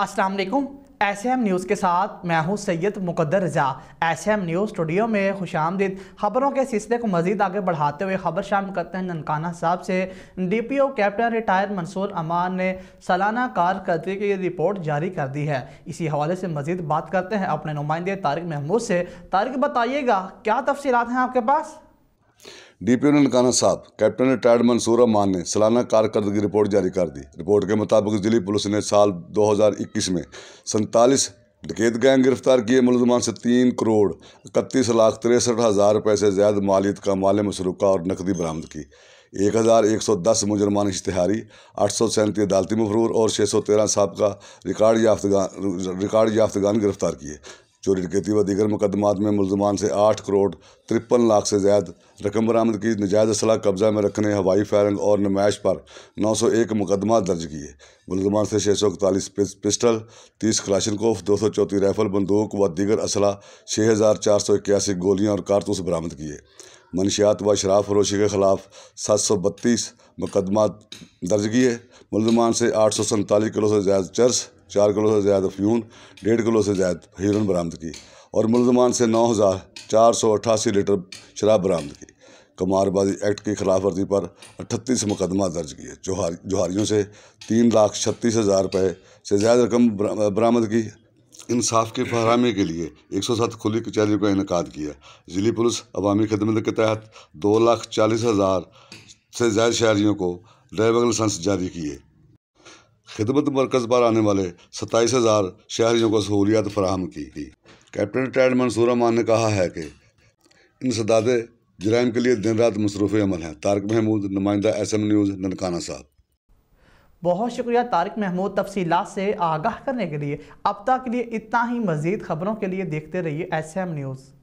अस्सलाम वालेकुम S M news के साथ मैं हूं Syed Muqaddar Raza S M news studio में खुश आमदीद खबरों के सिलसिले को मजीद आगे बढ़ाते हुए खबर शाम करते हैं ननकाना साहब से D P O captain retire Mansoor Aman ने सालाना कारकर्दगी की रिपोर्ट जारी कर दी है इसी हवाले से मजीद बात करते हैं अपने नुमाइंदे तारिक महमूद से तारिक बताइएगा क्या तफसीत हैं आपके पास डीपीओ ने नकाना साहब कैप्टन रिटायर्ड मंसूर अमान ने सालाना कारकर्दगी रिपोर्ट जारी कर दी रिपोर्ट के मुताबिक जिली पुलिस ने साल 2021 में सैंतालीस डकैत गैंग गिरफ्तार किए मुलजमान से तीन करोड़ इकतीस लाख तिरसठ हज़ार रुपये से ज्यादा मालियत का माल मसरूका और नकदी बरामद की एक हज़ार एक सौ दस मुजरमान इश्तहारी आठ सौ सैंतीस अदालती मफरूर और छः सौ तेरह का रिकार्ड याफ्तगान रिकार्ड याफ्तगान गिरफ्तार किए चोरी डकैती व दीगर मुकदमात में मुलजमान से आठ करोड़ तिरपन लाख से ज्यादा रकम बरामद की नजायज़ असला कब्जा में रखने हवाई फायरिंग और नुमाइश पर नौ सौ एक मुकदमा दर्ज किए मुलजमान से छः सौ इकतालीस पिस्टल तीस क्लाशनकोफ दो सौ चौथी राइफल बंदूक व दीगर असला छः हज़ार चार सौ इक्यासी गोलियाँ और कारतूस बरामद किए मनशियात व शराब फरोशी के खिलाफ सात सौ बत्तीस मुकदमा दर्ज किए मुलजमान से आठ सौ सैंतालीस किलो से ज्यादा चर्च चार किलो से ज़्यादा फ्यून डेढ़ किलो से ज़्यादा हिरन बरामद की और मुलजमान से नौ हज़ार चार सौ अट्ठासी लीटर शराब बरामद की कमारबाजी एक्ट की खिलाफ वर्जी पर अट्ठतीस मुकदमा दर्ज किए जोहार जोहारियों से तीन लाख छत्तीस हज़ार रुपये से ज़्यादा रकम बरामद की इंसाफ की फरहमी के लिए एक सौ सात खुली कचहरी का इनका किया ज़िली पुलिस अवामी खदमत के तहत दो लाख चालीस हज़ार से ज़्यादा शहरियों को ड्राइविंग लाइसेंस जारी किए खिदमत मरकज़ पर आने वाले सत्ताईस हज़ार शहरीों को सहूलियात फराहम की थी कैप्टन रिटायर्ड मंसूर अमान ने कहा है कि इन सदात जराइम के लिए दिन रात मसरूफ़ अमल हैं तारक महमूद नुमाइंदा एस एम न्यूज़ ननकाना साहब बहुत शुक्रिया तारिक महमूद तफसीला से आगाह करने के लिए अब तक के लिए इतना ही मज़ीद खबरों के लिए देखते रहिए एस एम न्यूज़